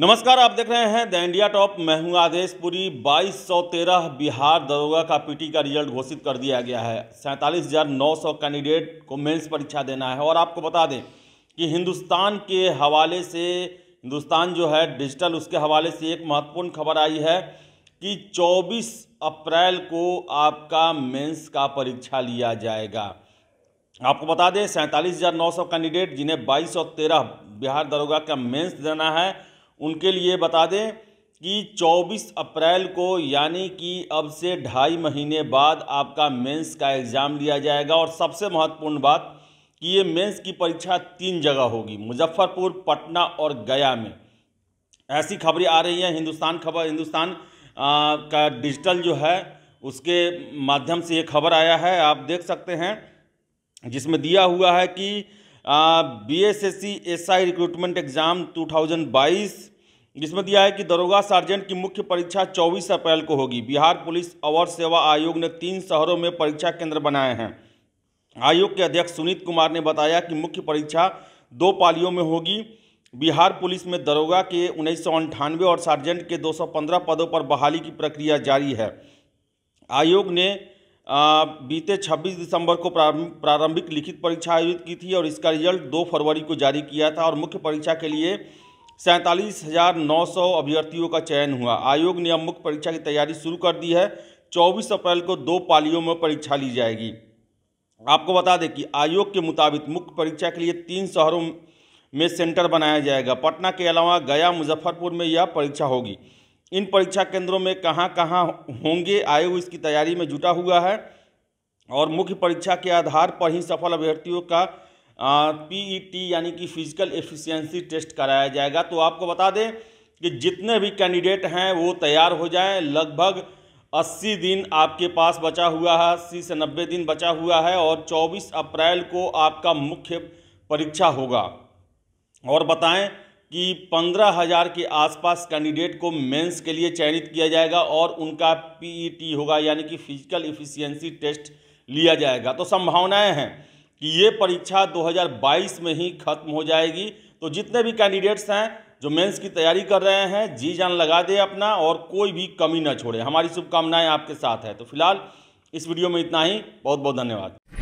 नमस्कार आप देख रहे हैं द इंडिया टॉप मैं हूं आदेश पुरी बाईस सौ तेरह बिहार दरोगा का पीटी का रिजल्ट घोषित कर दिया गया है सैंतालीस हज़ार नौ सौ कैंडिडेट को मेंस परीक्षा देना है और आपको बता दें कि हिंदुस्तान के हवाले से हिंदुस्तान जो है डिजिटल उसके हवाले से एक महत्वपूर्ण खबर आई है कि 24 अप्रैल को आपका मेंस का परीक्षा लिया जाएगा आपको बता दें सैंतालीस हज़ार नौ सौ कैंडिडेट जिन्हें बाईस सौ तेरह बिहार दरोगा का मेंस देना है उनके लिए बता दें कि 24 अप्रैल को यानी कि अब से ढाई महीने बाद आपका मेंस का एग्ज़ाम लिया जाएगा और सबसे महत्वपूर्ण बात कि ये मेंस की परीक्षा तीन जगह होगी मुजफ्फरपुर पटना और गया में ऐसी खबरें आ रही हैं हिंदुस्तान खबर हिंदुस्तान आ, का डिजिटल जो है उसके माध्यम से ये खबर आया है आप देख सकते हैं जिसमें दिया हुआ है कि B S S C S I recruitment exam बाईस जिसमें दिया है कि दरोगा सार्जेंट की मुख्य परीक्षा 24 अप्रैल को होगी बिहार पुलिस अवर सेवा आयोग ने तीन शहरों में परीक्षा केंद्र बनाए हैं आयोग के अध्यक्ष सुनीत कुमार ने बताया कि मुख्य परीक्षा दो पालियों में होगी बिहार पुलिस में दरोगा के उन्नीस और सार्जेंट के 215 पदों पर बहाली की प्रक्रिया जारी है आयोग ने आ, बीते 26 दिसंबर को प्रारंभिक लिखित परीक्षा आयोजित की थी और इसका रिजल्ट 2 फरवरी को जारी किया था और मुख्य परीक्षा के लिए सैंतालीस हजार नौ सौ अभ्यर्थियों का चयन हुआ आयोग ने अब मुख्य परीक्षा की तैयारी शुरू कर दी है चौबीस अप्रैल को दो पालियों में परीक्षा ली जाएगी आपको बता दें कि आयोग के मुताबिक मुख्य परीक्षा के लिए तीन शहरों में सेंटर बनाया जाएगा पटना के अलावा गया मुजफ्फरपुर में यह परीक्षा होगी इन परीक्षा केंद्रों में कहाँ कहाँ होंगे आयोग इसकी तैयारी में जुटा हुआ है और मुख्य परीक्षा के आधार पर ही सफल अभ्यर्थियों का पीईटी e यानी कि फिजिकल एफिशिएंसी टेस्ट कराया जाएगा तो आपको बता दें कि जितने भी कैंडिडेट हैं वो तैयार हो जाएं लगभग 80 दिन आपके पास बचा हुआ है अस्सी से 90 दिन बचा हुआ है और 24 अप्रैल को आपका मुख्य परीक्षा होगा और बताएं कि पंद्रह हज़ार के आसपास कैंडिडेट को मेंस के लिए चयनित किया जाएगा और उनका पीईटी e होगा यानी कि फिजिकल इफिशियंसी टेस्ट लिया जाएगा तो संभावनाएं हैं कि ये परीक्षा 2022 में ही खत्म हो जाएगी तो जितने भी कैंडिडेट्स हैं जो मेंस की तैयारी कर रहे हैं जी जान लगा दे अपना और कोई भी कमी ना छोड़े हमारी शुभकामनाएं आपके साथ है तो फिलहाल इस वीडियो में इतना ही बहुत बहुत धन्यवाद